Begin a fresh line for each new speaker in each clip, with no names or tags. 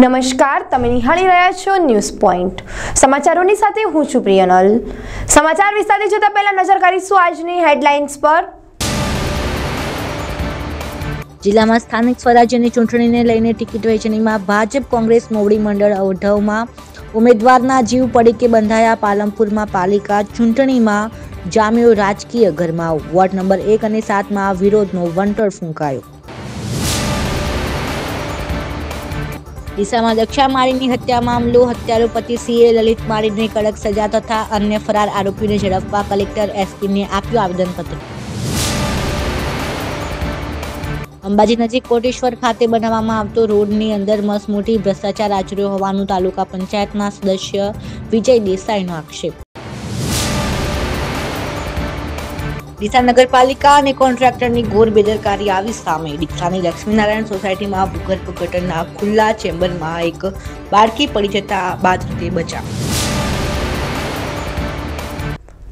નમસ્કાર તમે નિહાળી રહ્યા છો ન્યૂઝ પોઈન્ટ સમાચારોની સાથે હું છું પ્રિયનલ સમાચાર વિસ્તારે જતા પહેલા નજર કરીશું આજની હેડલાઇન્સ પર
જિલ્લામાં સ્થાનિક સ્વરાજ્યની ચૂંટણીને લઈને ટિકિટ વહેંચણીમાં ભાજપ કોંગ્રેસ મોવડી મંડળ અવઢવમાં ઉમેદવારના જીવ પડી કે બંધાયા પાલમપુરમાં પાલિકા ચૂંટણીમાં જામ્યો રાજકીય ગરમાવ વોર્ડ નંબર એક અને સાતમાં વિરોધનો વંટળ ફૂંકાયો ડીસામાં દક્ષા માળીની હત્યા મામલો હત્યારો પતિ સીએ લલિત માળીને કડક સજા તથા અન્ય ફરાર આરોપીને ઝડપવા કલેક્ટર એસપીને આપ્યું આવેદનપત્ર અંબાજી નજીક કોટેશ્વર ખાતે બનાવવામાં આવતો રોડની અંદર મસમોટી ભ્રષ્ટાચાર આચર્યો હોવાનું તાલુકા પંચાયતના સદસ્ય વિજય દેસાઈનો આક્ષેપ ડીસા નગરપાલિકા અને કોન્ટ્રાક્ટરની ગોર બેદરકારી આવી સામે ડીસાની લક્ષ્મીનારાયણ સોસાયટીમાં ભૂગર્ભ ગટરના ખુલ્લા ચેમ્બરમાં એક
બાળકી પડી જતા બાદ તે બચાવ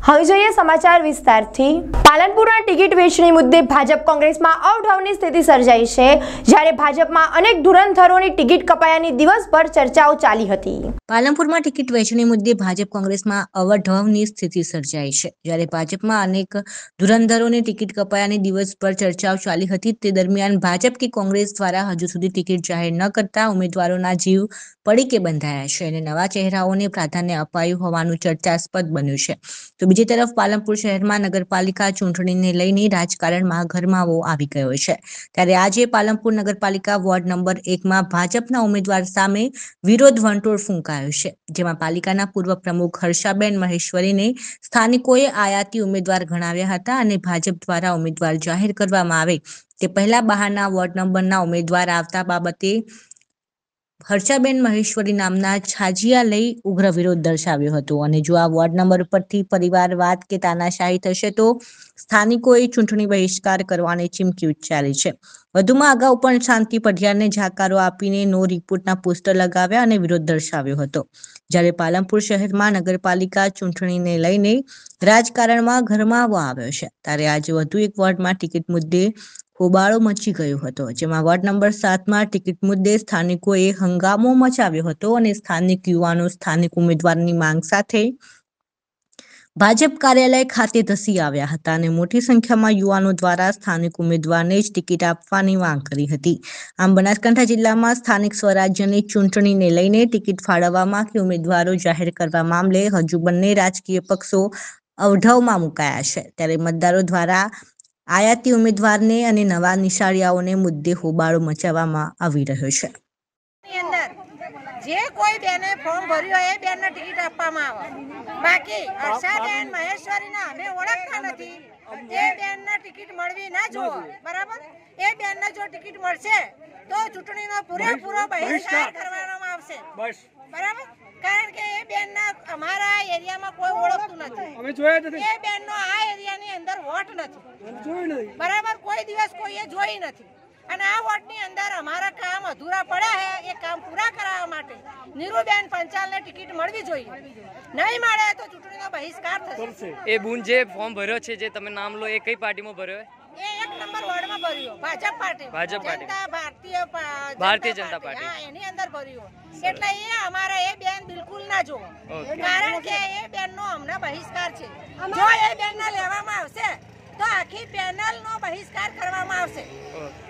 હવે જોઈએ સમાચાર વિસ્તારથી પાલનપુરના ટિકિટ વેચણી મુદ્દે ભાજપ કોંગ્રેસમાં અવઢવની સ્થિતિ સર્જાઈ છે જ્યારે ભાજપમાં અનેક ધુરંધરોની ટિકિટ કપાયાની દિવસભર ચર્ચાઓ ચાલી હતી પાલનપુરમાં ટિકિટ વેચણી
મુદ્દે ભાજપ કોંગ્રેસમાં અવઢવની સ્થિતિ સર્જાઈ છે જ્યારે ભાજપમાં અનેક ધુરંધરોની ટિકિટ કપાયાની દિવસભર ચર્ચાઓ ચાલી હતી તે દરમિયાન ભાજપ કે કોંગ્રેસ દ્વારા હજુ સુધી ટિકિટ જાહેર ન કરતા ઉમેદવારોના જીવ પડી કે બંધાયા છે અને નવા ચહેરાઓને પ્રાધાન્ય અપાયું હોવાનું ચર્ચાસ્પદ બન્યું છે તો બીજી તરફ પાલનપુર શહેરમાં નગરપાલિકા ચૂંટણીને લઈને રાજકારણમાં ગરમાવો આવી ગયો છે ત્યારે આજે પાલનપુર નગરપાલિકા વોર્ડ નંબર એકમાં ભાજપના ઉમેદવાર સામે વિરોધ વંટોળ ફૂંકાયો છે જેમાં પાલિકાના પૂર્વ પ્રમુખ હર્ષાબેન મહેશ્વરીને સ્થાનિકોએ આયાતી ઉમેદવાર ગણાવ્યા હતા અને ભાજપ દ્વારા ઉમેદવાર જાહેર કરવામાં આવે તે પહેલા બહારના વોર્ડ નંબરના ઉમેદવાર આવતા બાબતે હર્ષાબેન મહેશ્વરી નામના છાજિયા લઈ ઉગ્ર વિરોધ દર્શાવ્યો હતો અને જો આ વોર્ડ નંબર પરથી પરિવાર વાત કે તાનાશાહી થશે તો સ્થાનિકોએ ચૂંટણી બહિષ્કાર કરવાની ચીમકી ઉચ્ચારી છે વધુમાં અગાઉ પણ શાંતિ પઢિયારને જાકારો આપીને નો રિપોર્ટના પોસ્ટર લગાવ્યા અને વિરોધ દર્શાવ્યો હતો જ્યારે પાલનપુર શહેરમાં નગરપાલિકા ચૂંટણીને લઈને રાજકારણમાં ગરમાવો આવ્યો છે ત્યારે આજે વધુ એક વોર્ડમાં ટિકિટ મુદ્દે હોબાળો મચી ગયો હતો જેમાં વોર્ડ નંબર સાતમાં ટિકિટ મુદ્દે સ્થાનિકોએ હંગામો મચાવ્યો હતો અને સ્થાનિક યુવાનો સ્થાનિક ઉમેદવારની માંગ સાથે ભાજપ કાર્યાલય ખાતે ધસી આવ્યા હતા અને મોટી સંખ્યામાં યુવાનો દ્વારા સ્થાનિક ઉમેદવારને જ ટિકિટ આપવાની માંગ કરી હતી આમ બનાસકાંઠા જિલ્લામાં સ્થાનિક સ્વરાજ્યની ચૂંટણીને લઈને ટિકિટ ફાળવવામાં કે ઉમેદવારો જાહેર કરવા મામલે હજુ બંને રાજકીય પક્ષો અવઢવમાં મુકાયા છે ત્યારે મતદારો દ્વારા આયાતી ઉમેદવારને અને નવા નિશાળિયાઓને મુદ્દે હોબાળો મચાવવામાં આવી રહ્યો છે
અંદર જે કોઈ બેને ફોર્મ ભર્યો એ બેનને ટિકિટ આપવામાં આવે બાકી હર્ષાબેન મહેશ્વરીના અમે ઓળખતા નથી એ બેનને ટિકિટ મળવી ના જુઓ બરાબર એ બેનને જો ટિકિટ મળશે તો ચૂંટણીનો પૂરેપૂરો બહિષ્કાર કરવામાં આવશે બરાબર કારણ કે એ બેનના અમારા એરિયામાં કોઈ ઓળખતું નથી અમે જોયા નથી એ બેનનો આ એરિયાની અંદર વોટ નથી બરાબર કોઈ દિવસ કોઈએ જોઈ નથી અને આ વોર્ડની અંદર અમારા કામ અધૂરા પડ્યા છે એ કામ પૂરા કરાવવા માટે નીરુબેન પંચાલને ટિકિટ મળવી જોઈએ નહીં મળે તો ચૂંટણીનો બહિષ્કાર થશે
એ બુન જે ફોર્મ ભર્યો છે જે તમે નામ લો એ કઈ પાર્ટીમાં ભર્યો
એ એક નંબર વોર્ડમાં ભર્યો ભાજપ ભારતીય ભારતીય હા એની અંદર ભર્યો એટલે એ અમારા એ બેન બિલકુલ ના જો કારણ કે એ બેનનો હમણાં બહિષ્કાર છે
જો એ બેનના લેવામાં
આવશે તો આખી પેનલનો બહિષ્કાર કરવામાં આવશે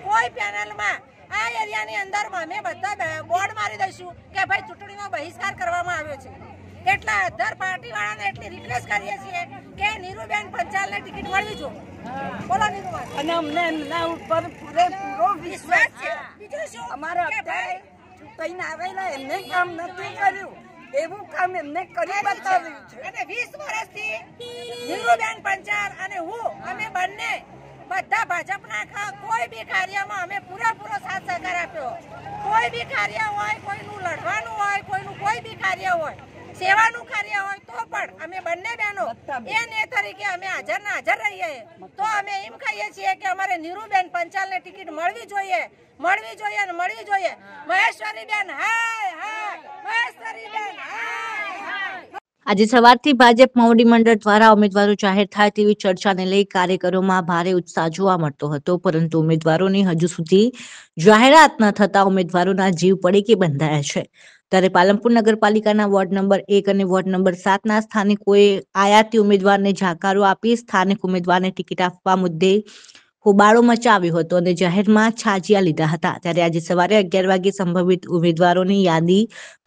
કોઈ પેનલમાં આ એરિયાની અંદરમાં અમે બધા બોર્ડ મારી દઈશું કે ભાઈ ચૂંટણીનો બહિષ્કાર કરવામાં આવ્યો છે એટલા અધર પાર્ટીવાળાને એટલી રિક્વેસ્ટ કરીએ છીએ કે નીરુબેન પંચાલને ટિકિટ મળવી જો બોલો નીરુબેન અને અમને એમના ઉપર પૂરેપૂરો વિશ્વાસ છે બીજું શું અમારા અત્યારે કંઈ આવેલા એમને કામ નથી કર્યું એવું કામ એમને કરી બતાવ્યું છે અને વીસ વર્ષથી નીરુબેન પંચાલ અને હું અમે બંને બધા ભાજપના કોઈ બી કાર્યમાં અમે પૂરેપૂરો સાથ સહકાર આપ્યો કોઈ બી કાર્ય હોય કોઈનું લડવાનું હોય કોઈનું કોઈ બી કાર્ય હોય સેવાનું કાર્ય હોય તો પણ અમે બંને બહેનો બેન એ તરીકે અમે હાજર ના હાજર રહીએ તો અમે એમ કહીએ છીએ કે અમારે નીરુબેન પંચાલને ટિકિટ મળવી જોઈએ મળવી જોઈએ ને મળવી જોઈએ મહેશ્વરી બેન હાય હાય મહેશ
આજે સવારથી ભાજપ મોવડી મંડળ દ્વારા ઉમેદવારો જાહેર થાય તેવી ચર્ચાને લઈ કાર્યકરોમાં ભારે ઉત્સાહ જોવા મળતો હતો પરંતુ ઉમેદવારોની હજુ સુધી જાહેરાત ન થતા ઉમેદવારોના જીવ પડે કે બંધાયા છે ત્યારે પાલનપુર નગરપાલિકાના વોર્ડ નંબર એક અને વોર્ડ નંબર સાતના સ્થાનિકોએ આયાતી ઉમેદવારને જાકારો આપી સ્થાનિક ઉમેદવારને ટિકિટ આપવા મુદ્દે હોબાળો મચાવ્યો હતો અને જાહેરમાં છાજિયા લીધા હતા ત્યારે આજે સવારે અગિયાર વાગે સંભવિત ઉમેદવારોની યાદી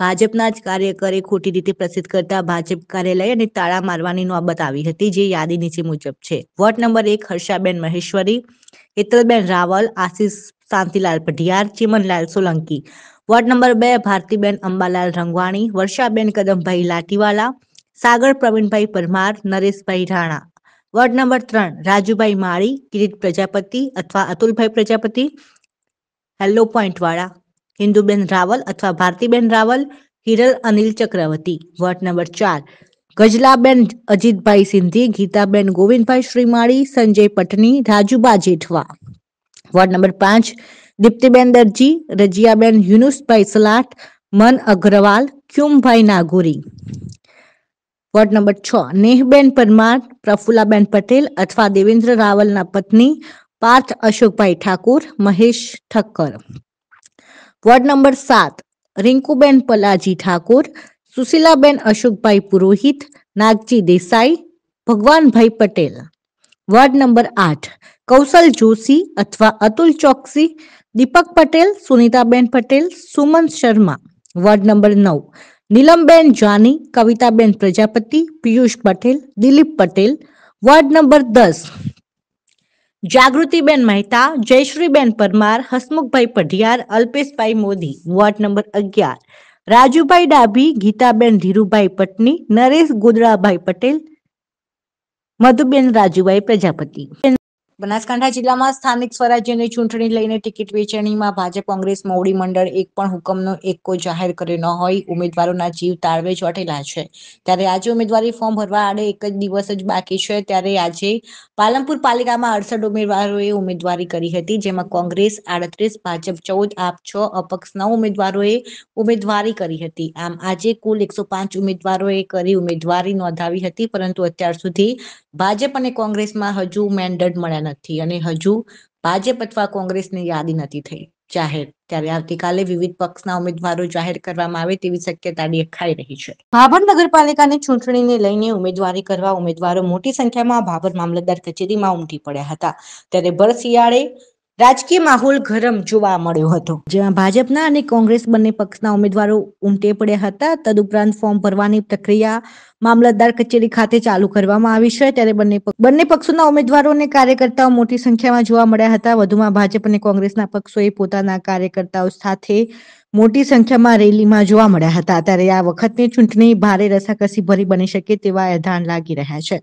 ભાજપના જ કાર્યકરે ખોટી રીતે પ્રસિદ્ધ કરતા ભાજપ કાર્યાલય અને તાળા મારવાની નોબત આવી હતી જે યાદી નીચે મુજબ છે વોર્ડ નંબર એક હર્ષાબેન મહેશ્વરી હેતલબેન રાવલ આશિષ શાંતિલાલ પઢિયાર ચિમનલાલ સોલંકી વોર્ડ નંબર બે ભારતીબેન અંબાલાલ રંગવાણી વર્ષાબેન કદમભાઈ લાટીવાલા સાગર પ્રવીણભાઈ પરમાર નરેશભાઈ રાણા વોર્ડ નંબર ત્રણ રાજુભાઈ માળી કિરીટ પ્રજાપતિ અથવા અતુલભાઈ પ્રજાપતિ હેલો પોઈન્ટ વાળા હિન્દુબેન રાવલ અથવા ભારતીબેન રાવલ હિરલ અનિલ ચક્રવર્તી વોર્ડ નંબર ચાર ગજલાબેન અજીતભાઈ સિંધી ગીતાબેન ગોવિંદભાઈ શ્રીમાળી સંજય પટની રાજુબા જેઠવા વોર્ડ નંબર પાંચ દીપ્તિબેન દરજી રજિયાબેન યુનુસભાઈ સલાટ મન અગ્રવાલ ક્યુમભાઈ નાગોરી વોર્ડ નંબર છ નેહબેન પરમાર પ્રફુલાબેન પટેલ અથવા દેવેન્દ્ર રાવલના પત્ની પાર્થ અશોકભાઈ ઠાકુર મહેશ ઠક્કર વોર્ડ નંબર સાત રિંકુબેન પલાજી ઠાકુર સુશીલાબેન અશોકભાઈ પુરોહિત નાગજી દેસાઈ ભગવાનભાઈ પટેલ વોર્ડ નંબર આઠ કૌશલ જોશી અથવા અતુલ ચોકસી દીપક પટેલ સુનિતાબેન પટેલ સુમન શર્મા વોર્ડ નંબર નવ નીલમબેન જાની કવિતાબેન પ્રજાપતિ પિયુષ પટેલ દિલીપ પટેલ વોર્ડ નંબર દસ જાગૃતિબેન મહેતા જયશ્રીબેન પરમાર હસમુખભાઈ પઢિયાર અલ્પેશભાઈ મોદી વોર્ડ નંબર અગિયાર રાજુભાઈ ડાભી ગીતાબેન ધીરુભાઈ પટની નરેશ ગોદડાભાઈ પટેલ મધુબેન રાજુભાઈ પ્રજાપતિ બનાસકાંઠા જિલ્લામાં સ્થાનિક સ્વરાજ્યની ચૂંટણી લઈને ટિકિટ વેચાણીમાં ભાજપ કોંગ્રેસ મોવડી મંડળ એક પણ હુકમનો એકો જાહેર કર્યો ન હોય ઉમેદવારોના જીવ તાળવે ચોટેલા છે ત્યારે આજે ઉમેદવારી ફોર્મ ભરવા આડે એક જ દિવસ જ બાકી છે ત્યારે આજે પાલનપુર પાલિકામાં અડસઠ ઉમેદવારોએ ઉમેદવારી કરી હતી જેમાં કોંગ્રેસ આડત્રીસ ભાજપ ચૌદ આપ છ અપક્ષ નવ ઉમેદવારોએ ઉમેદવારી કરી હતી આમ આજે કુલ એકસો પાંચ ઉમેદવારોએ કરી ઉમેદવારી નોંધાવી હતી પરંતુ અત્યાર સુધી ભાજપ અને કોંગ્રેસમાં હજુ મેન્ડેટ મળ્યા નથી અને હજુ ભાજપ અથવા કોંગ્રેસની યાદી નથી થઈ જાહેર ત્યારે આવતીકાલે વિવિધ પક્ષના ઉમેદવારો જાહેર કરવામાં આવે તેવી શક્યતા દેખાઈ રહી છે ભાભર નગરપાલિકાની ચૂંટણીને લઈને ઉમેદવારી કરવા ઉમેદવારો મોટી સંખ્યામાં ભાભર મામલતદાર કચેરીમાં ઉમટી પડ્યા હતા ત્યારે ભર શિયાળે રાજકીય માહોલ ગરમ જોવા મળ્યો હતો જેમાં ભાજપના અને કોંગ્રેસ બંને પક્ષના ઉમેદવારો ઉમટે પડ્યા હતા તદુપરાંત ફોર્મ ભરવાની પ્રક્રિયા મામલતદાર કચેરી ખાતે ચાલુ કરવામાં આવી છે ત્યારે બંને બંને પક્ષોના ઉમેદવારો અને કાર્યકર્તાઓ મોટી સંખ્યામાં જોવા મળ્યા હતા વધુમાં ભાજપ અને કોંગ્રેસના પક્ષોએ પોતાના કાર્યકર્તાઓ સાથે મોટી સંખ્યામાં રેલીમાં જોવા મળ્યા હતા ત્યારે આ વખતની ચૂંટણી ભારે રસાકસી ભરી બની શકે તેવા એધાન લાગી રહ્યા છે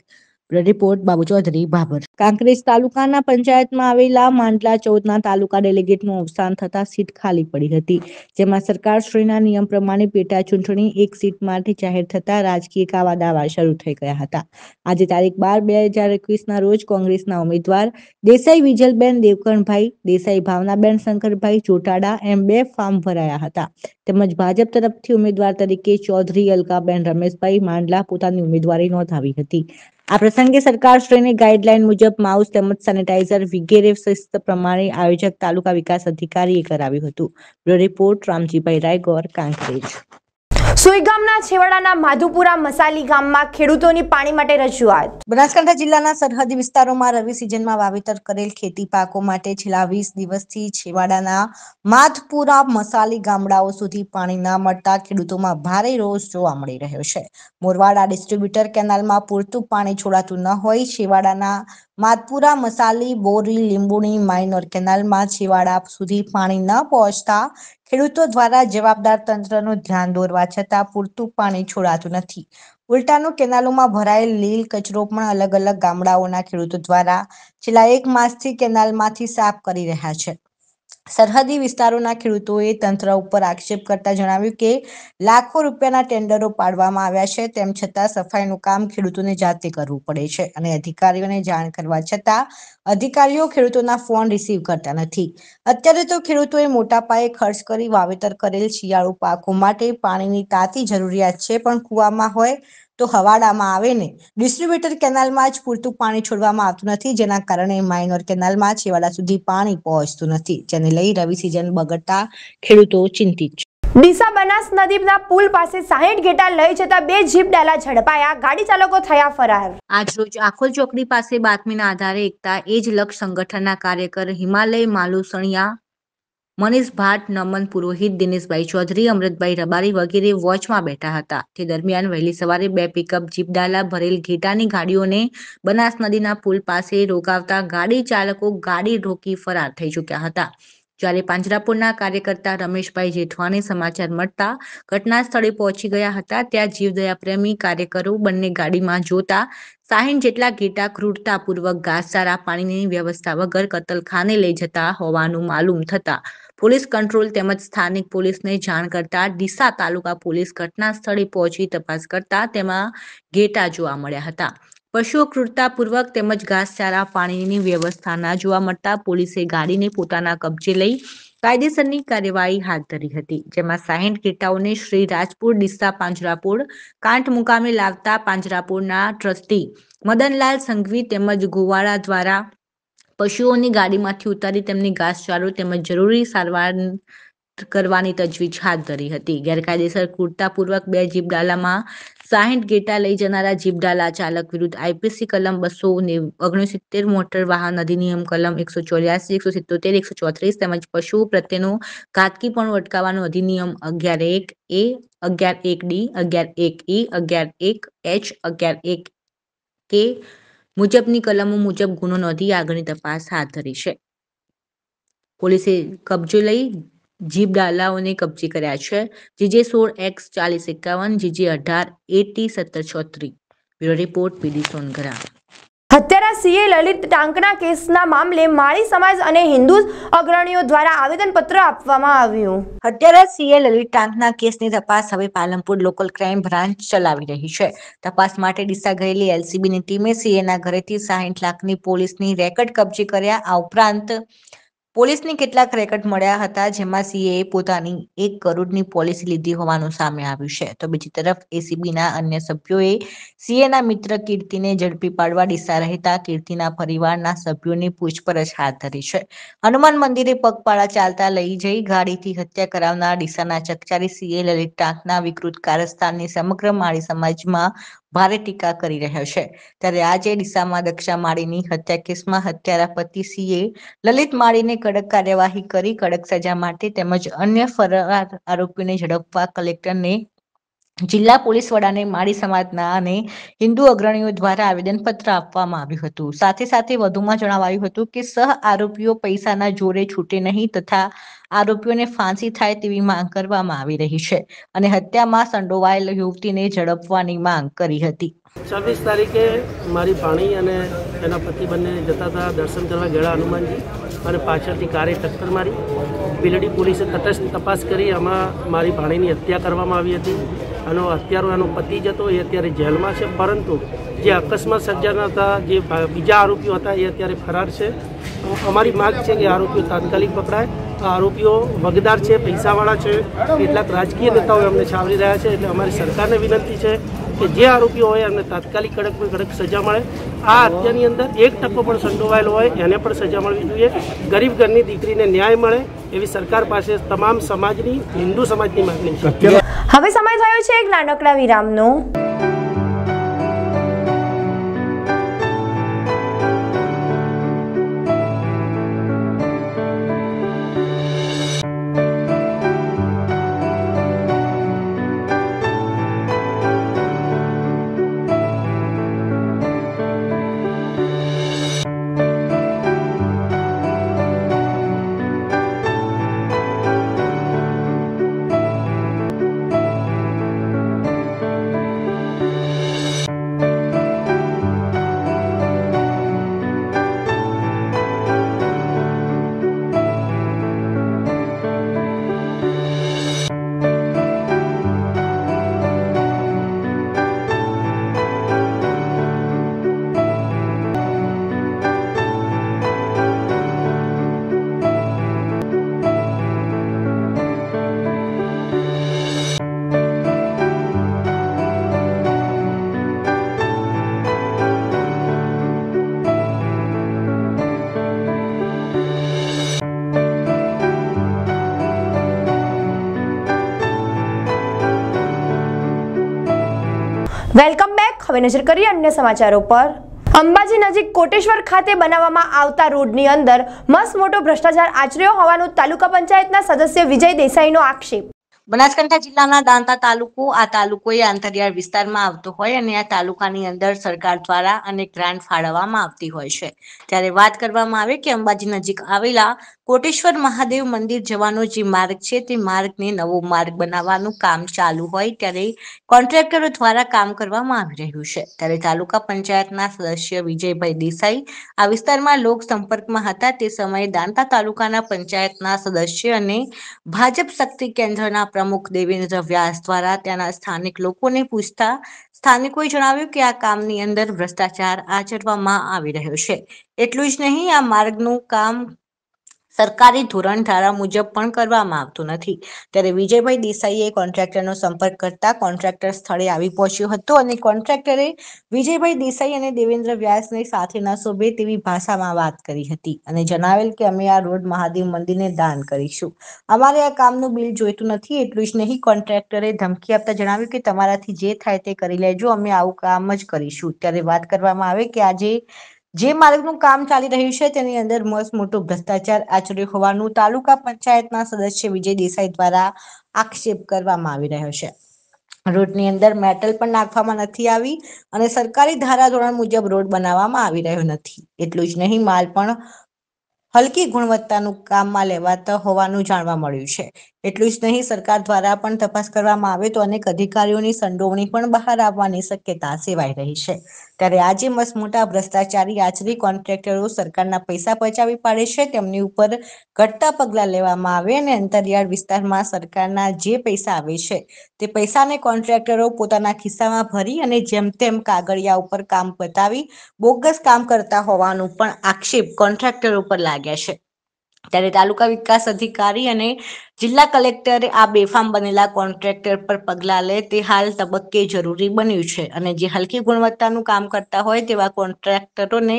રિપોર્ટ બાબુ ચૌધરી ભાભર કાંકરેજ તાલુકાના પંચાયતમાં આવેલા માંડલા ચૌદના તાલુકા ડેલિગેટનું અવસાન થતા સીટ ખાલી પડી હતી જેમાં સરકારશ્રીના નિયમ પ્રમાણે પેટા ચૂંટણી એક સીટ માટે જાહેર થતા રાજકીય કાવા દાવા શરૂ થઈ ગયા હતા આજે તારીખ બાર બે હજાર એકવીસના રોજ કોંગ્રેસના ઉમેદવાર દેસાઈ વિજલબેન દેવકણભાઈ દેસાઈ ભાવનાબેન શંકરભાઈ ચોટાડા એમ બે ફોર્મ ભરાયા હતા તેમજ ભાજપ તરફથી ઉમેદવાર તરીકે ચૌધરી અલકાબેન રમેશભાઈ માંડલા પોતાની ઉમેદવારી નોંધાવી હતી આ પ્રસંગે સરકારશ્રીની ગાઈડલાઈન મુજબ માઉસ તેમજ સેનિટાઈઝર વિગેરે શિસ્ત પ્રમાણે આયોજક તાલુકા વિકાસ અધિકારીએ કરાવ્યું હતું બ્યુરો રિપોર્ટ રામજીભાઈ રાયગોર કાંકરેજ
સુઈ ગામના છેવાડાના માધુપુરા મસાલી ગામમાં ખેડૂતોની પાણી માટે રજૂઆત બનાસકાંઠા જિલ્લાના સરહદી વિસ્તારોમાં રવિ સિઝનમાં વાવેતર કરેલ ખેતી પાકો માટે છેલ્લા વીસ
દિવસથી છેવાડાના માધપુરા મસાલી ગામડાઓ સુધી પાણી ન મળતા ખેડૂતોમાં ભારે રોષ જોવા મળી રહ્યો છે મોરવાડા ડિસ્ટ્રીબ્યુટર કેનાલમાં પૂરતું પાણી છોડાતું ન હોય છેવાડાના માધપુરા મસાલી બોરી લીંબુણી માઇનોર કેનાલમાં છેવાડા સુધી પાણી ન પહોંચતા ખેડૂતો દ્વારા જવાબદાર તંત્રનું ધ્યાન દોરવા છતાં પૂરતું પાણી છોડાતું નથી ઉલટાનું કેનાલોમાં ભરાયેલ લીલ કચરો પણ અલગ અલગ ગામડાઓના ખેડૂતો દ્વારા છેલ્લા એક માસથી કેનાલમાંથી સાફ કરી રહ્યા છે સરહદી વિસ્તારોના ખેડૂતોએ તંત્ર ઉપર આક્ષેપ કરતા જણાવ્યું કે લાખો રૂપિયાના ટેન્ડરો પાડવામાં આવ્યા છે તેમ છતાં સફાઈનું કામ ખેડૂતોને જાતે કરવું પડે છે અને અધિકારીઓને જાણ કરવા છતાં અધિકારીઓ ખેડૂતોના ફોન રિસીવ કરતા નથી અત્યારે તો ખેડૂતોએ મોટા પાયે ખર્ચ કરી વાવેતર કરેલ શિયાળુ પાકો માટે પાણીની તાતી જરૂરિયાત છે પણ કૂવામાં હોય તો હવાડામાં આવે ને ડિસ્ટ્રીબ્યુટર કેનાલમાં જ પૂરતું પાણી છોડવામાં આવતું નથી જેના કારણે માઇનોર કેનાલમાં છેવાડા સુધી પાણી પહોંચતું
નથી જેને લઈ રવિ સિઝન બગડતા ખેડૂતો ચિંતિત છે ડીસા બનાસ નદીના પુલ પાસે સાહીઠ ઘેટા લઈ જતા બે જીપ ડાલા ઝડપાયા ગાડી ચાલકો થયા ફરાર આજરોજ આખોલ ચોકડી પાસે બાતમીના આધારે એકતા એ જ લક્ષ સંગઠનના કાર્યકર હિમાલય
માલુસણિયા મનીષ ભાટ નમન પુરોહિત દિનેશભાઈ ચૌધરી અમૃતભાઈ રબારી વગેરે વોચમાં બેઠા હતા તે દરમિયાન વહેલી સવારે બે પિકઅપ જીપ ભરેલ ઘેટાની ગાડીઓને બનાસ નદીના પુલ પાસે રોકાવતા ગાડી ચાલકો ગાડી રોકી ફરાર થઈ ચૂક્યા હતા જ્યારે પાંજરાપુરના કાર્યકર્તા રમેશભાઈ જેઠવાને સમાચાર મળતા ઘટના સ્થળે પહોંચી ગયા હતા ત્યાં જીવદયા પ્રેમી કાર્યકરો બંને ગાડીમાં જોતા સાહીઠ જેટલા ઘેટા ક્રૂરતાપૂર્વક ઘાસચારા પાણીની વ્યવસ્થા વગર કતલખાને લઈ જતા હોવાનું માલુમ થતા પોલીસ કંટ્રોલ તેમજ સ્થાનિક પોલીસને જાણ કરતા ડીસા તાલુકા પોલીસ ઘટના સ્થળે પહોંચી તપાસ કરતા તેમાં ઘેટા જોવા મળ્યા હતા પશુઓ ક્રૂરતાપૂર્વક તેમજ ઘાસચારા પાણીની વ્યવસ્થા ના જોવા મળતા પોલીસે ગાડીને પોતાના કબજે લઈ કાયદેસરની કાર્યવાહી હાથ ધરી હતી જેમાં સાહીઠ કીટાઓને શ્રી રાજપુર ડિસ્સા પાંજરાપુર કાંઠ મુકામે લાવતા પાંજરાપુરના ટ્રસ્ટી મદનલાલ સંઘવી તેમજ ગોવાળા દ્વારા પશુઓની ગાડીમાંથી ઉતારી તેમની ઘાસચારો તેમજ જરૂરી સારવાર કરવાની તજવીજ હાથ ધરી હતી ગેરકાયદેસર કુર્તાપૂર્વક બે જીપ સાહીઠ ગેટા લઈ જનારા જીપડાલા ચાલક વિરુદ્ધ આઈપીસી કલમ બસો ઓગણસિત્તેર મોટર વાહન અધિનિયમ કલમ એકસો ચોર્યાસી એકસો સિત્તોતેર એકસો ચોત્રીસ તેમજ પશુઓ પ્રત્યેનો પણ અટકાવવાનો અધિનિયમ અગિયાર એક એ અગિયાર એક ડી અગિયાર એક ઈ અગિયાર એક એચ અગિયાર એક કે મુજબની કલમો મુજબ ગુનો નોંધી આગળની તપાસ હાથ ધરી છે પોલીસે કબજો લઈ જીપ કબજે કર્યા છે જીજે સોળ એક્સ
ચાલીસ એકાવન જીજે અઢાર એટી સત્તર છોત્રી બ્યુરો રિપોર્ટ પીડી સોનગરા હત્યારા સીએ લલિત ટાંકના કેસના મામલે માળી સમાજ અને હિન્દુ અગ્રણીઓ દ્વારા આવેદનપત્ર આપવામાં આવ્યું હત્યારા સીએ લલિત ટાંકના કેસની તપાસ
હવે પાલનપુર લોકલ ક્રાઇમ બ્રાન્ચ ચલાવી રહી છે તપાસ માટે ડીસા ગયેલી એલસીબીની ટીમે સીએના ઘરેથી સાહીઠ લાખની પોલીસની રેકર્ડ કબજે કર્યા આ ઉપરાંત પોલીસની કેટલાક રેકર્ડ મળ્યા હતા જેમાં સીએ પોતાની એક કરોડની પોલિસી લીધી હોવાનું સામે આવ્યું છે તો બીજી તરફ એસીબીના અન્ય સભ્યોએ સીએના મિત્ર કીર્તિને ઝડપી પાડવા દિશા રહેતા કીર્તિના પરિવારના સભ્યોની પૂછપરછ હાથ ધરી છે હનુમાન મંદિરે પગપાળા ચાલતા લઈ જઈ ગાડીથી હત્યા કરાવનાર ડીસાના ચકચારી સીએ લલિત ટાંકના વિકૃત કારસ્તાનની સમગ્ર માળી સમાજમાં ભારે ટીકા કરી રહ્યો છે ત્યારે આજે ડીસામાં દક્ષા માળીની હત્યા કેસમાં હત્યારા પતિ સીએ લલિત માળીને કડક કાર્યવાહી કરી કડક સજા માટે તેમજ અન્ય ફરાર આરોપીને ઝડપવા કલેક્ટરને જિલ્લા પોલીસ વડાને માળી સમાજના અને હિન્દુ અગ્રણીઓ દ્વારા આવેદનપત્ર આપવામાં આવ્યું હતું સાથે સાથે વધુમાં જણાવાયું હતું કે સહ આરોપીઓ પૈસાના જોરે છૂટે નહીં તથા આરોપીઓને ફાંસી થાય તેવી માંગ કરવામાં આવી રહી છે અને હત્યામાં સંડોવાયેલ યુવતીને ઝડપવાની માંગ કરી હતી
છવ્વીસ તારીખે મારી પાણી અને એના પતિ બંને જતા હતા દર્શન કરવા ગયેલા હનુમાનજી અને પાછળથી કારે ટક્કર મારી બિલડી પોલીસે તટસ્થ તપાસ કરી આમાં મારી ભાણીની હત્યા કરવામાં આવી હતી અને અત્યારે એનો પતિ જ હતો એ અત્યારે જેલમાં છે પરંતુ જે અકસ્માત સર્જાના હતા જે બીજા આરોપીઓ હતા એ અત્યારે ફરાર છે અમારી માગ છે કે આરોપીઓ તાત્કાલિક પકડાય આ આરોપીઓ વગદાર છે પૈસાવાળા છે કેટલાક રાજકીય નેતાઓ એમને છાવરી રહ્યા છે એટલે અમારી સરકારને વિનંતી છે કે જે આરોપીઓ હોય એમને તાત્કાલિક કડકમાં કડક સજા મળે આ હત્યાની અંદર એક ટકો પણ સંડોવાયેલો હોય એને પણ સજા મળવી જોઈએ ગરીબ ઘરની દીકરીને ન્યાય મળે એવી સરકાર પાસે તમામ સમાજની હિન્દુ સમાજની માંગણી
હવે સમય થયો છે એક નાનકડા વિરામનો વેલકમ બેક હવે નજર કરીએ અન્ય સમાચારો પર અંબાજી નજીક કોટેશ્વર ખાતે બનાવવામાં આવતા રોડની અંદર મસ્ત મોટો ભ્રષ્ટાચાર આચર્યો હોવાનું તાલુકા પંચાયતના સદસ્ય વિજય દેસાઈનો આક્ષેપ બનાસકાંઠા જિલ્લાના દાંતા
તાલુકો આ તાલુકો એ આંતરિયાળ વિસ્તારમાં આવતો હોય અને આ તાલુકાની અંદર સરકાર દ્વારા અનેક ગ્રાન્ટ ફાળવવામાં આવતી હોય છે ત્યારે વાત કરવામાં આવે કે અંબાજી નજીક આવેલા કોટેશ્વર મહાદેવ મંદિર જવાનો જે માર્ગ છે તે માર્ગને નવો માર્ગ બનાવવાનું કામ ચાલુ હોય ત્યારે કોન્ટ્રાક્ટરો દ્વારા કામ કરવામાં આવી રહ્યું છે ત્યારે તાલુકા પંચાયતના સદસ્ય વિજયભાઈ દેસાઈ આ વિસ્તારમાં લોક સંપર્કમાં હતા તે સમયે દાંતા તાલુકાના પંચાયતના સદસ્ય અને ભાજપ શક્તિ કેન્દ્રના પ્રમુખ દેવેન્દ્ર વ્યાસ દ્વારા ત્યાંના સ્થાનિક લોકોને પૂછતા સ્થાનિકોએ જણાવ્યું કે આ કામની અંદર ભ્રષ્ટાચાર આચરવામાં આવી રહ્યો છે એટલું જ નહીં આ માર્ગનું કામ સરકારી ધોરણ ધારા મુજબ પણ કરવામાં આવતું નથી ત્યારે વિજયભાઈ દેસાઈએ કોન્ટ્રાક્ટરનો સંપર્ક કરતા કોન્ટ્રાક્ટર સ્થળે આવી પહોંચ્યો હતો અને કોન્ટ્રાક્ટરે વિજયભાઈ દેસાઈ અને દેવેન્દ્ર વ્યાસને સાથેના શોભે તેવી ભાષામાં વાત કરી હતી અને જણાવેલ કે અમે આ રોડ મહાદેવ મંદિરને દાન કરીશું અમારે આ કામનું બિલ જોઈતું નથી એટલું જ નહીં કોન્ટ્રાક્ટરે ધમકી આપતા જણાવ્યું કે તમારાથી જે થાય તે કરી લેજો અમે આવું કામ જ કરીશું ત્યારે વાત કરવામાં આવે કે આજે જે માર્ગનું કામ ચાલી રહ્યું છે તેની અંદર મસ્ત મોટો ભ્રષ્ટાચાર આચર્યો હોવાનું તાલુકા પંચાયતના સદસ્ય વિજય દેસાઈ દ્વારા આક્ષેપ કરવામાં આવી રહ્યો છે રોડની અંદર મેટલ પણ નાખવામાં નથી આવી અને સરકારી ધારાધોરણ મુજબ રોડ બનાવવામાં આવી રહ્યો નથી એટલું જ નહીં માલ પણ હલકી ગુણવત્તાનું કામમાં લેવાતા હોવાનું જાણવા મળ્યું છે એટલું જ નહીં સરકાર દ્વારા પણ તપાસ કરવામાં આવે તો અનેક અધિકારીઓની સંડોવણી પણ બહાર આવવાની શક્યતા સેવાઈ રહી છે ત્યારે આજે મસમોટા ભ્રષ્ટાચારી આચરી કોન્ટ્રાક્ટરો સરકારના પૈસા પચાવી પાડે છે તેમની ઉપર ઘટતા પગલાં લેવામાં આવે અને અંતરિયાળ વિસ્તારમાં સરકારના જે પૈસા આવે છે તે પૈસાને કોન્ટ્રાક્ટરો પોતાના ખિસ્સામાં ભરી અને જેમ તેમ કાગળિયા ઉપર કામ પતાવી બોગસ કામ કરતા હોવાનું પણ આક્ષેપ કોન્ટ્રાક્ટરો પર લાગ્યા છે ત્યારે તાલુકા વિકાસ અધિકારી અને જિલ્લા કલેક્ટરે આ બેફામ બનેલા કોન્ટ્રાક્ટર પર પગલાં લે તે હાલ તબક્કે જરૂરી બન્યું છે અને જે હલકી ગુણવત્તાનું કામ કરતા હોય તેવા કોન્ટ્રાક્ટરોને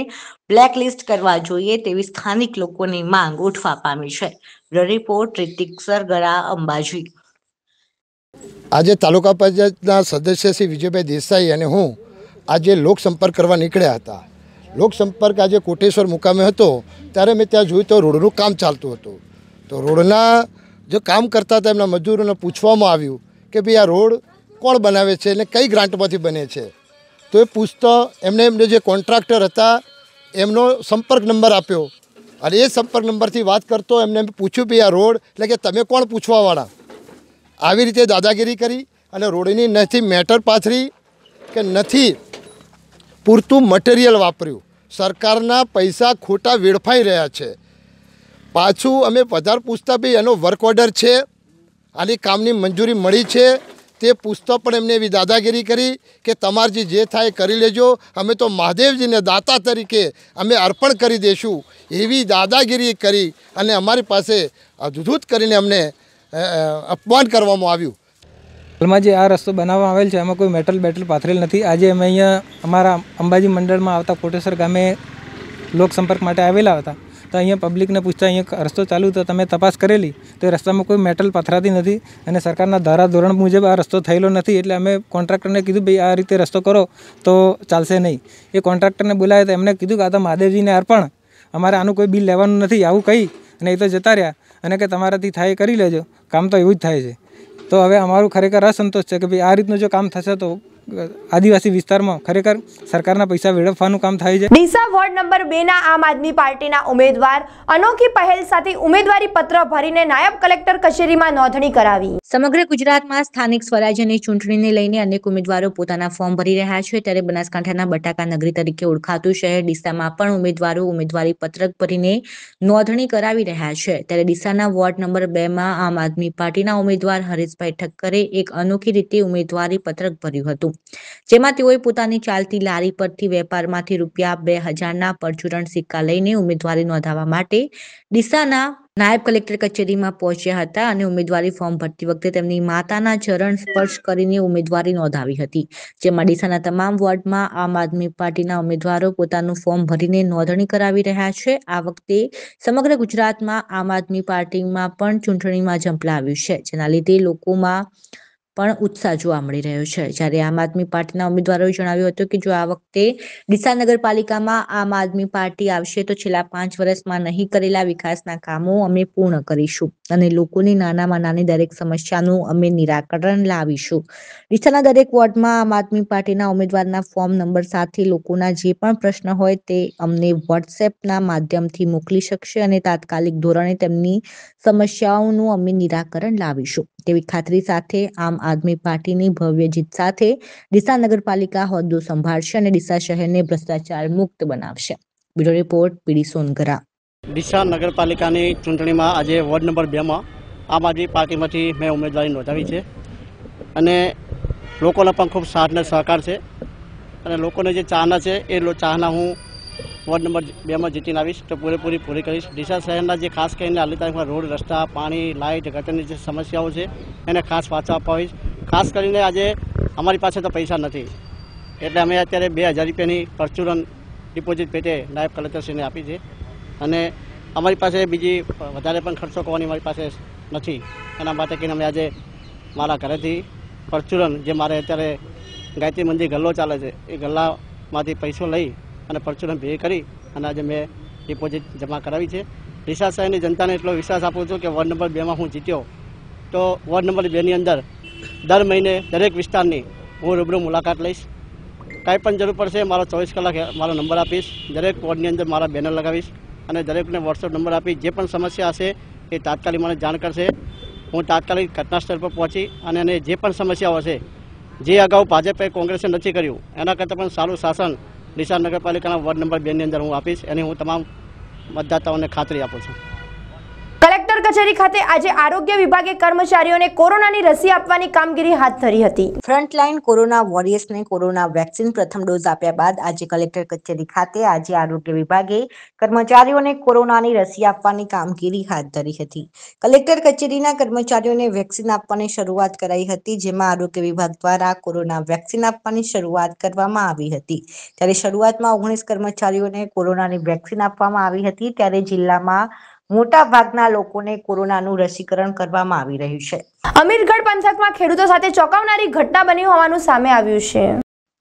બ્લેકલિસ્ટ કરવા જોઈએ તેવી સ્થાનિક લોકોની માંગ ઉઠવા પામી છે રિપોર્ટ રિતિક સરગરા અંબાજી
આજે તાલુકા પંચાયતના સદસ્ય શ્રી વિજયભાઈ દેસાઈ અને હું આજે લોકસંપર્ક કરવા નીકળ્યા હતા લોકસંપર્ક આજે કોટેશ્વર મુકામે હતો ત્યારે મેં ત્યાં જોયું તો રોડનું કામ ચાલતું હતું તો રોડના જે કામ કરતા હતા એમના મજૂરોને પૂછવામાં આવ્યું કે ભાઈ આ રોડ કોણ બનાવે છે અને કઈ ગ્રાન્ટમાંથી બને છે તો એ પૂછતા એમને એમને જે કોન્ટ્રાક્ટર હતા એમનો સંપર્ક નંબર આપ્યો અને એ સંપર્ક નંબરથી વાત કરતો એમને પૂછ્યું ભાઈ આ રોડ એટલે કે તમે કોણ પૂછવાવાળા આવી રીતે દાદાગીરી કરી અને રોડની નથી મેટર પાથરી કે નથી પૂરતું મટીરિયલ વાપર્યું સરકારના પૈસા ખોટા વેડફાઈ રહ્યા છે પાછું અમે વધાર પૂછતા બી એનો વર્ક ઓર્ડર છે આની કામની મંજૂરી મળી છે તે પૂછતા પણ એમને એવી દાદાગીરી કરી કે તમારી જે થાય કરી લેજો અમે તો મહાદેવજીને દાતા તરીકે અમે અર્પણ કરી દઈશું એવી દાદાગીરી કરી અને અમારી પાસે અદ્ભુત કરીને અમને અપમાન કરવામાં આવ્યું હાલમાં જે આ
રસ્તો બનાવવામાં આવેલ છે એમાં કોઈ મેટલ બેટલ પાથરેલ નથી આજે અમે અહીંયા અમારા અંબાજી મંડળમાં આવતા કોટેશ્વર ગામે લોકસંપર્ક માટે આવેલા હતા તો અહીંયા પબ્લિકને પૂછતા અહીંયા રસ્તો ચાલુ તો તમે તપાસ કરેલી તો એ રસ્તામાં કોઈ મેટલ પથરાતી નથી અને સરકારના ધારાધોરણ મુજબ આ રસ્તો થયેલો
નથી એટલે અમે કોન્ટ્રાક્ટરને કીધું ભાઈ આ રીતે રસ્તો કરો તો ચાલશે નહીં એ કોન્ટ્રાક્ટરને બોલાવ્યા તો એમને કીધું કે આ તો મહાદેવજીને અર્પણ અમારે આનું કોઈ બિલ લેવાનું નથી આવું કહી અને એ તો જતા રહ્યા અને કે તમારાથી થાય કરી લેજો કામ તો એવું જ થાય છે તો હવે અમારું ખરેખર અસંતોષ છે કે ભાઈ આ રીતનું જો કામ થશે તો આદિવાસી વિસ્તારમાં ખરેખર સરકારના પૈસા વેડફવાનું કામ થાય છે
ડીસા વોર્ડ નંબર બે ના આમ આદમી પાર્ટીના ઉમેદવાર અનોખી પહેલ સાથે ઉમેદવારી પત્ર ભરીને નાયબ કલેક્ટર કચેરીમાં નોંધણી કરાવી સમગ્ર ગુજરાતમાં સ્થાનિક સ્વરાજ્યની
ચૂંટણીને લઈને અનેક ઉમેદવારો પોતાના ફોર્મ ભરી રહ્યા છે ત્યારે બનાસકાંઠાના બટાકા નગરી તરીકે ઓળખાતું શહેર ડીસામાં પણ ઉમેદવારો ઉમેદવારી પત્રક ભરીને નોંધણી કરાવી રહ્યા છે ત્યારે ડીસાના વોર્ડ નંબર બે માં આમ આદમી પાર્ટીના ઉમેદવાર હરેશભાઈ ઠક્કરે એક અનોખી રીતે ઉમેદવારી પત્રક ભર્યું હતું જેમાં તેઓએ પોતાની ચાલતી લારી પરથી વેપારમાંથી રૂપિયા બે હજારના પરચુરણ સિક્કા લઈને ઉમેદવારી નોંધાવવા માટે ડીસાના નાયબ કલેક્ટર કચેરીમાં પહોંચ્યા હતા અને ઉમેદવારી ફોર્મ ભરતી વખતે તેમની માતાના ચરણ સ્પર્શ કરીને ઉમેદવારી નોંધાવી હતી જેમાં ડીસાના તમામ વોર્ડમાં આમ આદમી પાર્ટીના ઉમેદવારો પોતાનું ફોર્મ ભરીને નોંધણી કરાવી રહ્યા છે આ વખતે સમગ્ર ગુજરાતમાં આમ આદમી પાર્ટીમાં પણ ચૂંટણીમાં ઝંપલાવ્યું છે જેના લીધે લોકોમાં પણ ઉત્સાહ જોવા મળી રહ્યો છે જ્યારે આમ આદમી પાર્ટીના ઉમેદવારોએ જણાવ્યું હતું કે જો આ વખતે ડીસા નગરપાલિકામાં આમ આદમી પાર્ટી આવશે તો છેલ્લા પાંચ વર્ષમાં નહીં કરેલા વિકાસના કામો અમે પૂર્ણ કરીશું અને લોકોની નાનામાં નાની દરેક સમસ્યાનું અમે નિરાકરણ લાવીશું ડીસાના દરેક વોર્ડમાં આમ આદમી પાર્ટીના ઉમેદવારના ફોર્મ નંબર સાથે લોકોના જે પણ પ્રશ્ન હોય તે અમને વોટ્સએપના માધ્યમથી મોકલી શકશે અને તાત્કાલિક ધોરણે તેમની સમસ્યાઓનું અમે નિરાકરણ લાવીશું તેવી ખાતરી સાથે આમ આદમી પાર્ટીની ભવ્ય જીત સાથે ડીસા નગરપાલિકા હોદ્દો સંભાળશે અને ડીસા શહેરને ભ્રષ્ટાચાર મુક્ત બનાવશે bureau report PD Songara
Deesa નગરપાલિકાની ચૂંટણીમાં આજે વોર્ડ નંબર બેમાં આમ આદમી પાર્ટીમાંથી મેં ઉમેદવારી નોંધાવી છે અને લોકોનો પણ ખૂબ સાથ અને સહકાર છે અને લોકોને જે ચાહના છે એ ચાહના હું વોર્ડ નંબર બેમાં જીતીને આવીશ તો પૂરેપૂરી પૂરી કરીશ ડીસા શહેરના જે ખાસ કરીને હાલની તારીખમાં રોડ રસ્તા પાણી લાઇટ ગટરની જે સમસ્યાઓ છે એને ખાસ પાછા અપાવીશ ખાસ કરીને આજે અમારી પાસે તો પૈસા નથી એટલે અમે અત્યારે બે હજાર રૂપિયાની પરચુરન ડિપોઝિટ પેટે નાયબ કલેક્ટરશ્રીને આપી છે અને અમારી પાસે બીજી વધારે પણ ખર્ચો કરવાની મારી પાસે નથી એના માટે કહીને અમે આજે મારા ઘરેથી પરચુરન જે મારે અત્યારે ગાયત્રી મંદિર ગલ્લો ચાલે છે એ ગલ્લામાંથી પૈસો લઈ અને પરચુરણ ભેગી કરી અને આજે મેં ડિપોઝિટ જમા કરાવી છે ડીસા શહેરની જનતાને એટલો વિશ્વાસ આપું છું કે વોર્ડ નંબર બેમાં હું જીત્યો તો વોર્ડ નંબર બેની અંદર દર મહિને દરેક વિસ્તારની હું રૂબરૂ મુલાકાત લઈશ કાંઈ પણ જરૂર પડશે મારો ચોવીસ કલાક મારો નંબર આપીશ દરેક વોર્ડની અંદર મારા બેનર લગાવીશ અને દરેકને વોટ્સઅપ નંબર આપી જે પણ સમસ્યા હશે એ તાત્કાલિક મને જાણ કરશે હું તાત્કાલિક ઘટનાસ્થળ પર પહોંચી અને એને જે પણ સમસ્યાઓ હશે જે અગાઉ ભાજપે કોંગ્રેસે નથી કર્યું એના કરતાં પણ સારું શાસન ડીસા નગરપાલિકાના વોર્ડ નંબર બેની અંદર હું આપીશ એની હું તમામ મતદાતાઓને ખાતરી આપું છું
કચેરી ખાતે આજે આરોગ્ય વિભાગે કર્મચારીઓને કોરોનાની રસી આપવાની કામગીરી હાથ ધરી હતી ફ્રન્ટલાઈન કોરોના વોરિયર્સને કોરોના વેક્સિન પ્રથમ ડોઝ આપ્યા બાદ આજે કલેક્ટર કચેરી
ખાતે આજે આરોગ્ય વિભાગે કર્મચારીઓને કોરોનાની રસી આપવાની કામગીરી હાથ ધરી હતી કલેક્ટર કચેરીના કર્મચારીઓને વેક્સિન આપવાની શરૂઆત કરાઈ હતી જેમાં આરોગ્ય વિભાગ દ્વારા કોરોના વેક્સિન આપવાની શરૂઆત કરવામાં આવી હતી ત્યારે શરૂઆતમાં ઓગણીસ કર્મચારીઓને કોરોનાની વેક્સિન આપવામાં આવી હતી ત્યારે જિલ્લામાં મોટાભાગના લોકોને કોરોનાનું રસીકરણ કરવામાં આવી રહ્યું છે
અમીરગઢ પંથકમાં ખેડૂતો સાથે ચોંકાવનારી ઘટના બની હોવાનું સામે આવ્યું છે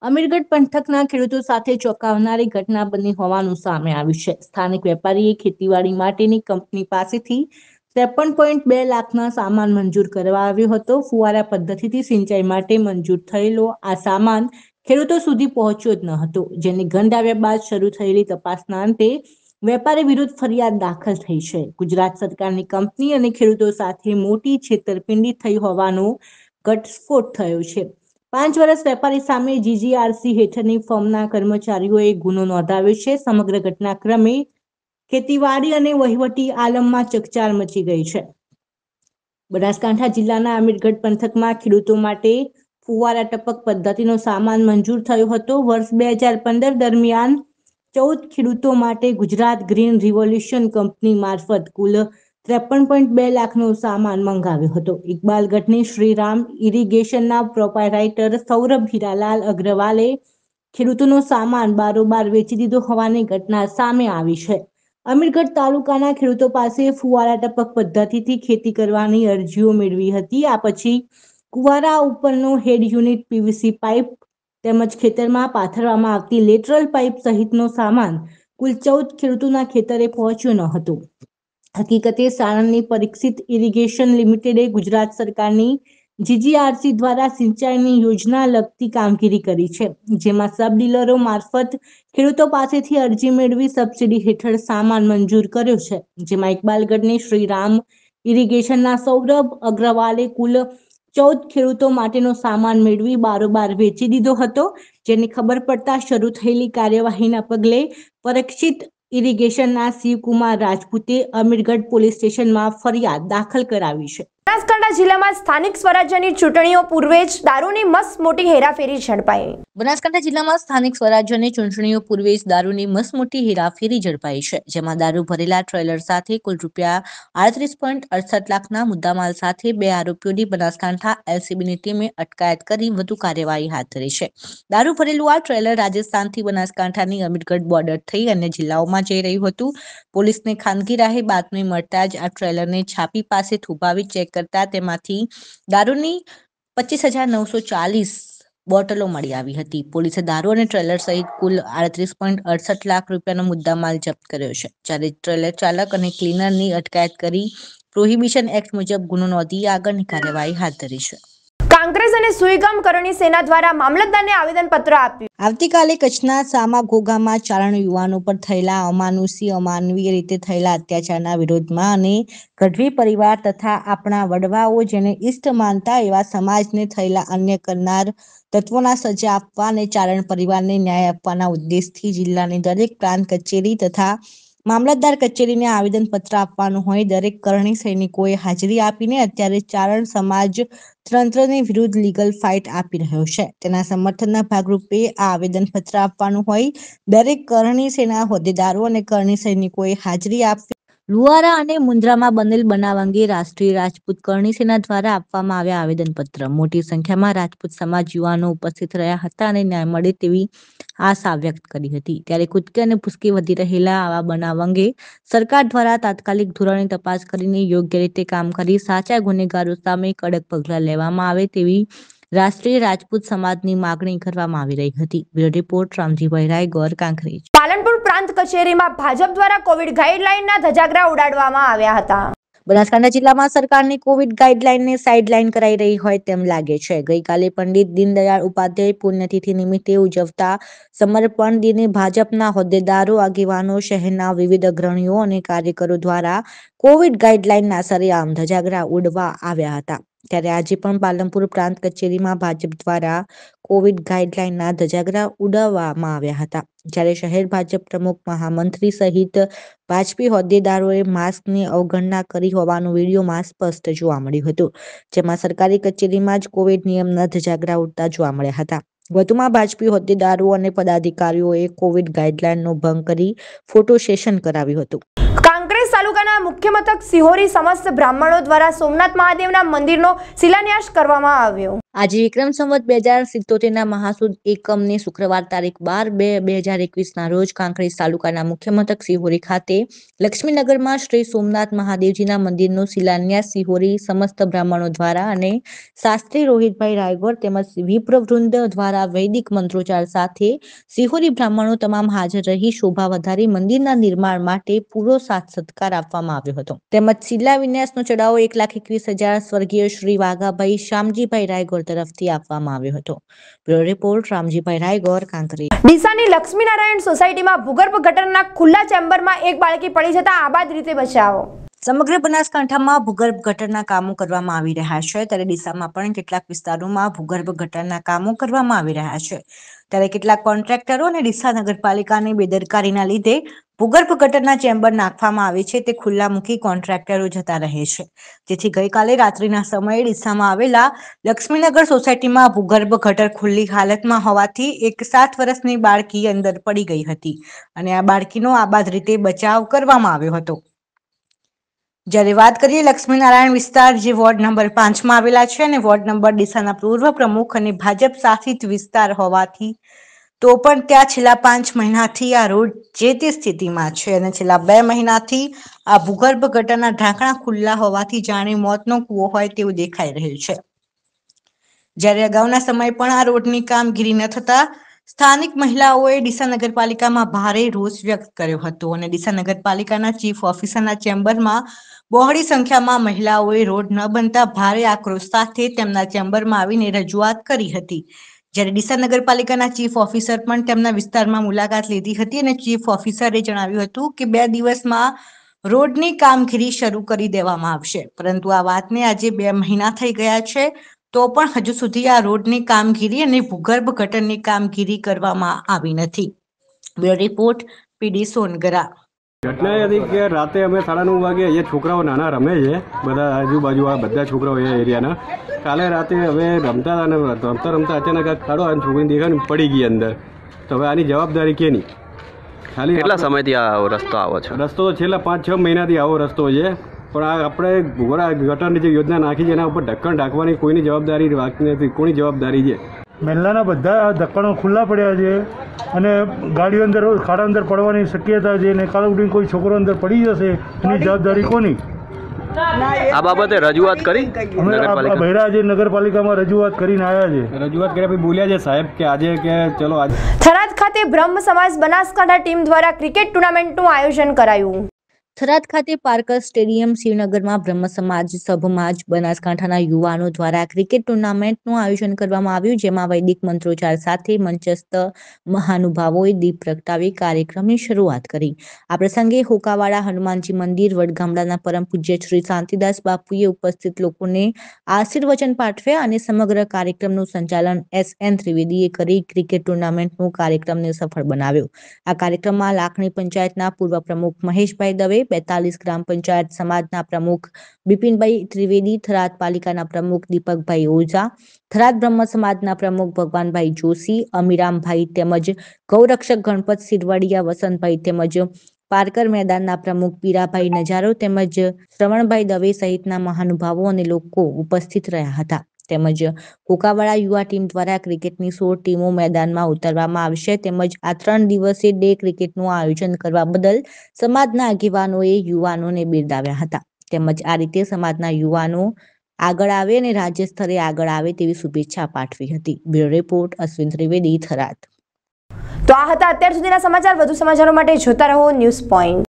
અમીરગઢ પંથકના ખેડૂતો સાથે ચોંકાવનારી ઘટના
બની હોવાનું સામે આવ્યું છે સ્થાનિક વેપારીએ ખેતીવાડી માટેની કંપની પાસેથી ત્રેપન પોઈન્ટ બે લાખના સામાન મંજૂર કરવા આવ્યો હતો ફુવારા પદ્ધતિથી સિંચાઈ માટે મંજૂર થયેલો આ સામાન ખેડૂતો સુધી પહોંચ્યો જ ન હતો જેની ગંધ આવ્યા બાદ શરૂ થયેલી તપાસના અંતે વેપારી વિરુદ્ધ ફરિયાદ દાખલ થઈ છે ગુજરાત સરકારની કંપની અને ખેડૂતો સાથે મોટી છેતરપિંડી થઈ હોવાનો ઘટસ્ફોટ થયો છે પાંચ વર્ષ વેપારી સામે જીજીઆરસી હેઠળની ફોર્મના કર્મચારીઓએ ગુનો નોંધાવ્યો છે સમગ્ર ઘટનાક્રમે ખેતીવાડી અને વહીવટી આલમમાં ચકચાર મચી ગઈ છે બનાસકાંઠા જિલ્લાના અમીરગઢ પંથકમાં ખેડૂતો માટે ફુવારા ટપક પદ્ધતિનો સામાન મંજૂર થયો હતો વર્ષ બે હજાર પંદર દરમિયાન ચૌદ ખેડૂતો માટે ગુજરાત ગ્રીન રિવોલ્યુશન કંપની મારફત કુલ ત્રેપન પોઈન્ટ બે લાખનો સામાન મંગાવ્યો હતો ઇકબાલગઢની શ્રીરામ ઇરિગેશનના પ્રોપારાઇટર સૌરભ હીરાલાલ અગ્રવાલે ખેડૂતોનો સામાન બારોબાર વેચી દીધો હોવાની ઘટના સામે આવી છે અમીરગઢ તાલુકાના ખેડૂતો પાસે ફુવારા ટપક પદ્ધતિથી ખેતી કરવાની અરજીઓ મેળવી હતી આ પછી કુવારા ઉપરનો હેડ યુનિટ પીવીસી પાઇપ તેમજ ખેતરમાં પાથરવામાં આવતી લેટરલ પાઇપ સહિતનો સામાન કુલ ચૌદ ખેડૂતોના ખેતરે પહોંચ્યો ન હતો હકીકતે સાણંદની પરીક્ષિત ઇરિગેશન લિમિટેડે ગુજરાત સરકારની જીજીઆરસી દ્વારા સિંચાઈની યોજના લગતી કામગીરી કરી છે જેમાં સબ ડીલરો મારફત ખેડૂતો પાસેથી અરજી મેળવી સબસિડી હેઠળ સામાન મંજૂર કર્યો છે જેમાં ઇકબાલગઢની શ્રીરામ ઇરિગેશનના સૌરભ અગ્રવાલે કુલ ચૌદ ખેડૂતો માટેનો સામાન મેળવી બારોબાર વેચી દીધો હતો જેની ખબર પડતા શરૂ થયેલી કાર્યવાહીના પગલે પરક્ષિત ઇરિગેશનના શિવકુમાર રાજપૂતે અમીરગઢ પોલીસ સ્ટેશનમાં
ફરિયાદ દાખલ કરાવી છે બનાસકાંઠા જિલ્લામાં સ્થાનિક સ્વરાજ્યની ચૂંટણીઓ પૂર્વે જ દારૂની મસ્ત મોટી હેરાફેરી ઝડપાઈ બનાસકાંઠા જિલ્લામાં સ્થાનિક સ્વરાજ્યની ચૂંટણીઓ પૂર્વે જ દારૂની
મસ્ત મોટી હેરાફેરી ઝડપાઈ છે જેમાં દારૂ ભરેલા ટ્રેલર સાથે કુલ રૂપિયા આડત્રીસ પોઈન્ટ અડસઠ લાખના મુદ્દામાલ સાથે બે આરોપીઓની બનાસકાંઠા એલસીબીની ટીમે અટકાયત કરી વધુ કાર્યવાહી હાથ ધરી છે દારૂ ભરેલું આ ટ્રેલર રાજસ્થાનથી બનાસકાંઠાની અમીરગઢ બોર્ડર થઈ અન્ય જિલ્લાઓમાં જઈ રહ્યું હતું પોલીસને ખાનગી રાહે બાતમી મળતા જ આ ટ્રેલરને છાપી પાસે થોભાવી ચેક કરતા તેમાંથી દારૂની પચીસ હજાર નવસો ચાલીસ બોટલો મળી આવી હતી પોલીસે દારૂ અને ટ્રેલર સહિત કુલ આડત્રીસ પોઈન્ટ અડસઠ લાખ રૂપિયાનો મુદ્દામાલ જપ્ત કર્યો છે જ્યારે ટ્રેલર ચાલક અને ક્લીનરની અટકાયત કરી પ્રોહિબિશન એક્ટ મુજબ ગુનો નોંધી આગળની કાર્યવાહી હાથ ધરી છે
કોંગ્રેસ અને સુઈગામ કરણી સેના દ્વારા મામલતદારને આવેદનપત્ર આપ્યું આવતીકાલે કચ્છના સામા ઘોઘામાં ચારણ
યુવાનો પર થયેલા અમાનુષી અમાનવીય રીતે થયેલા અત્યાચારના વિરોધમાં અને ગઢવી પરિવાર તથા આપણા વડવાઓ જેને ઈષ્ટ માનતા એવા સમાજને થયેલા અન્ય કરનાર તત્વોના સજા આપવા અને ચારણ પરિવારને ન્યાય આપવાના ઉદ્દેશથી જિલ્લાની દરેક પ્રાંત કચેરી તથા મામલતદાર કચેરીને આવેદનપત્ર આપવાનું હોય દરેક કરણી સૈનિકોએ હાજરી આપીને અત્યારે ચારણ સમાજ તંત્રની વિરુદ્ધ લીગલ ફાઇટ આપી રહ્યો છે તેના સમર્થનના ભાગરૂપે આ આવેદનપત્ર આપવાનું હોય દરેક કરણી સેના હોદ્દેદારો અને કરણી સૈનિકોએ હાજરી આપવી લુઆરા અને મુન્દ્રામાં બનેલ બનાવ અંગે રાષ્ટ્રીય રાજપૂત કરણી સેના દ્વારા આપવામાં આવ્યા આવેદનપત્ર મોટી સંખ્યામાં રાજપૂત સમાજ યુવાનો ઉપસ્થિત રહ્યા હતા અને ન્યાય મળે તેવી આશા વ્યક્ત કરી હતી ત્યારે કૂદકે અને ભૂસકે વધી રહેલા આવા બનાવ અંગે સરકાર દ્વારા તાત્કાલિક ધોરણે તપાસ કરીને યોગ્ય રીતે કામ કરી સાચા ગુનેગારો સામે કડક પગલાં લેવામાં આવે તેવી રાષ્ટ્રીય રાજપૂત સમાજની માગણી કરવામાં આવી રહી હતી બ્યુરો રિપોર્ટ રામજીભાઈ રાયગોર કાંકરેજ
પાલનપુર પ્રાંત કચેરીમાં ભાજપ દ્વારા કોવિડ ગાઈડલાઈનના ધજાગરા ઉડાડવામાં આવ્યા હતા
બનાસકાંઠા જિલ્લામાં સરકારની કોવિડ ગાઈડલાઈનને સાઇડલાઈન કરાઈ રહી હોય તેમ લાગે છે ગઈકાલે પંડિત દીનદયાળ ઉપાધ્યાય પુણ્યતિથિ નિમિત્તે ઉજવતા સમર્પણ દિને ભાજપના હોદ્દેદારો આગેવાનો શહેરના વિવિધ અગ્રણીઓ અને કાર્યકરો દ્વારા કોવિડ ગાઈડલાઈનના સરેઆમ ધજાગરા ઉડવા આવ્યા હતા ત્યારે આજે પણ પાલનપુર પ્રાંત કચેરીમાં ભાજપ દ્વારા કોવિડ ગાઈડલાઈનના ધજાગરા ઉડાવવામાં આવ્યા હતા જ્યારે શહેર ભાજપ પ્રમુખ મહામંત્રી સહિત ભાજપી હોદ્દેદારોએ માસ્કની અવગણના કરી હોવાનું વિડીયોમાં સ્પષ્ટ જોવા મળ્યું હતું જેમાં સરકારી કચેરીમાં જ કોવિડ નિયમના ધજાગરા ઉડતા જોવા મળ્યા હતા વધુમાં ભાજપી હોદ્દેદારો અને પદાધિકારીઓએ કોવિડ ગાઈડલાઈનનો ભંગ કરી ફોટો સેશન કરાવ્યું હતું
ગણેશ તાલુકાના મુખ્ય સિહોરી સમસ્ત બ્રાહ્મણો દ્વારા સોમનાથ મહાદેવના મંદિરનો શિલાન્યાસ કરવામાં આવ્યો આજે વિક્રમ સંવત બે હજાર સિત્તોતેરના મહાસુદ એકમને શુક્રવાર તારીખ બાર બે બે હજાર એકવીસના રોજ કાંકરેજ
તાલુકાના મુખ્ય સિહોરી ખાતે લક્ષ્મીનગરમાં શ્રી સોમનાથ મહાદેવજીના મંદિરનો શિલાન્યાસ સિહોરી સમસ્ત બ્રાહ્મણો દ્વારા અને શાસ્ત્રી રોહિતભાઈ રાયગોર તેમજ વિપ્રવૃંદ દ્વારા વૈદિક મંત્રોચ્ચાર સાથે સિહોરી બ્રાહ્મણો તમામ હાજર રહી શોભા વધારી મંદિરના નિર્માણ માટે પૂરો સાથ સત્કાર આપવામાં આવ્યો હતો તેમજ શિલા વિન્યાસનો ચડાવો એક લાખ એકવીસ હજાર સ્વર્ગીય શ્રી વાઘાભાઈ શામજીભાઈ રાયગોર તરફથી આપવામાં આવ્યો હતો બ્યુરો રિપોર્ટ રામજીભાઈ રાયગોર કાંકરી
ડીસાની લક્ષ્મીનારાયણ સોસાયટીમાં ભૂગર્ભ ગટરના ખુલ્લા ચેમ્બરમાં એક બાળકી પડી જતા આબાદ રીતે બચાવો સમગ્ર બનાસકાંઠામાં ભૂગર્ભ ગટરના કામો કરવામાં આવી રહ્યા છે ત્યારે ડીસામાં પણ કેટલાક વિસ્તારોમાં ભૂગર્ભ
ગટરના કામો કરવામાં આવી રહ્યા છે ત્યારે કેટલાક કોન્ટ્રાક્ટરો અને ડીસા નગરપાલિકાની બેદરકારીના લીધે ભૂગર્ભ ગટરના ચેમ્બર નાખવામાં આવે છે તે ખુલ્લા મૂકી કોન્ટ્રાક્ટરો જતા રહે છે જેથી ગઈકાલે રાત્રિના સમયે ડીસામાં આવેલા લક્ષ્મીનગર સોસાયટીમાં ભૂગર્ભ ગટર ખુલ્લી હાલતમાં હોવાથી એક સાત વર્ષની બાળકી અંદર પડી ગઈ હતી અને આ બાળકીનો આબાદ રીતે બચાવ કરવામાં આવ્યો હતો જ્યારે વાત કરીએ લક્ષ્મીનારાયણ વિસ્તાર જે વોર્ડ નંબર પાંચમાં આવેલા છે અને વોર્ડ નંબર ડીસાના પૂર્વ પ્રમુખ અને ભાજપ શાસિત વિસ્તાર હોવાથી તો પણ ત્યાં છેલ્લા પાંચ મહિનાથી આ રોડ જે તે સ્થિતિમાં છે અને છેલ્લા બે મહિનાથી આ ભૂગર્ભ ગટરના ઢાંકણા ખુલ્લા હોવાથી જાણે મોતનો કુવો હોય તેવું દેખાઈ રહ્યું છે જ્યારે અગાઉના સમય પણ આ રોડની કામગીરી ન થતા સ્થાનિક મહિલાઓએ ડીસા નગરપાલિકામાં ભારે રોષ વ્યક્ત કર્યો હતો અને ડીસા નગરપાલિકાના ચીફ ઓફિસરના ચેમ્બરમાં બહોળી સંખ્યામાં મહિલાઓએ રોડ ન બનતા ભારે આક્રોશ સાથે તેમના ચેમ્બરમાં આવીને રજૂઆત કરી હતી જ્યારે ડીસા નગરપાલિકાના ચીફ ઓફિસર પણ તેમના વિસ્તારમાં મુલાકાત લીધી હતી અને ચીફ ઓફિસરે જણાવ્યું હતું કે બે દિવસમાં રોડની કામગીરી શરૂ કરી દેવામાં આવશે પરંતુ આ વાતને આજે બે મહિના થઈ ગયા છે તો પણ હજુ સુધી આ રોડની કામગીરી અને ભૂગર્ભ ગટરની કામગીરી કરવામાં આવી નથી બ્યુરો રિપોર્ટ પીડી સોનગરા
ઘટના એ હતી કે રાતે અમે સાડા નવ વાગે અહીંયા છોકરાઓ નાના રમે છે બધા આજુબાજુ આ બધા છોકરાઓ એ એરિયાના કાલે રાતે હવે રમતા અને રમતા રમતા અચાનક આ ખાડો અને છોકરી દેખાય પડી ગઈ અંદર તો હવે આની જવાબદારી કેની ખાલી કેટલા સમયથી આ રસ્તો આવો છે રસ્તો તો છેલ્લા પાંચ છ મહિનાથી આવો રસ્તો છે પણ આ આપણે ગોરા ગટરની જે યોજના નાખી છે એના ઉપર ઢક્કણ ઢાંકવાની કોઈની જવાબદારી નથી કોની જવાબદારી છે
મહેલાના બધા ધક્કાણો ખુલ્લા પડ્યા છે અને ગાડીઓ અંદર ખાડા અંદર પડવાની શક્યતા છે ને કાલે ઉઠીને કોઈ છોકરો અંદર પડી જશે એની જવાબદારી કોની
આ બાબતે રજૂઆત કરી બહેરા આજે નગરપાલિકામાં રજૂઆત કરીને આવ્યા છે રજૂઆત કર્યા પછી બોલ્યા છે સાહેબ કે આજે કે ચલો આજે
થરાદ ખાતે બ્રહ્મ સમાજ બનાસકાંઠા ટીમ દ્વારા ક્રિકેટ ટુર્નામેન્ટનું આયોજન કરાયું થરાદ ખાતે પાર્કર સ્ટેડિયમ શિવનગરમાં બ્રહ્મ
સમાજ સભમાં જ બનાસકાંઠાના યુવાનો દ્વારા ક્રિકેટ ટુર્નામેન્ટનું આયોજન કરવામાં આવ્યું જેમાં વૈદિક મંત્રોચ્ચાર સાથે મંચસ્થ મહાનુભાવોએ દીપ પ્રગટાવી કાર્યક્રમની શરૂઆત કરી આ પ્રસંગે હોકાવાડા હનુમાનજી મંદિર વડગામડાના પરમ પૂજ્ય શ્રી શાંતિદાસ બાપુએ ઉપસ્થિત લોકોને આશીર્વચન પાઠવ્યા અને સમગ્ર કાર્યક્રમનું સંચાલન એસ એન ત્રિવેદીએ કરી ક્રિકેટ ટુર્નામેન્ટનું કાર્યક્રમને સફળ બનાવ્યો આ કાર્યક્રમમાં લાખણી પંચાયતના પૂર્વ પ્રમુખ મહેશભાઈ દવે છે બેતાલીસ ગ્રામ પંચાયત સમાજના પ્રમુખ બિપિનભાઈ ત્રિવેદી થરાદ પાલિકાના પ્રમુખ દીપકભાઈ ઓઝા થરાદ બ્રહ્મ સમાજના પ્રમુખ ભગવાનભાઈ જોશી અમીરામભાઈ તેમજ ગૌરક્ષક ગણપત સિરવાડિયા વસંતભાઈ તેમજ પારકર મેદાનના પ્રમુખ પીરાભાઈ નજારો તેમજ શ્રવણભાઈ દવે સહિતના મહાનુભાવો અને લોકો ઉપસ્થિત રહ્યા હતા તેમજ કુકાવાડા યુવા ટીમ દ્વારા ક્રિકેટની સોળ ટીમો મેદાનમાં ઉતારવામાં આવશે તેમજ આ ત્રણ દિવસીય ડે ક્રિકેટનું આયોજન કરવા બદલ સમાજના આગેવાનોએ યુવાનોને બિરદાવ્યા હતા તેમજ આ રીતે સમાજના યુવાનો આગળ આવે અને રાજ્ય સ્તરે આગળ આવે તેવી શુભેચ્છા પાઠવી હતી બ્યુરો રિપોર્ટ અશ્વિન ત્રિવેદી થરાદ
તો આ હતા અત્યાર સુધીના સમાચાર વધુ સમાચારો માટે જોતા રહો ન્યૂઝ પોઈન્ટ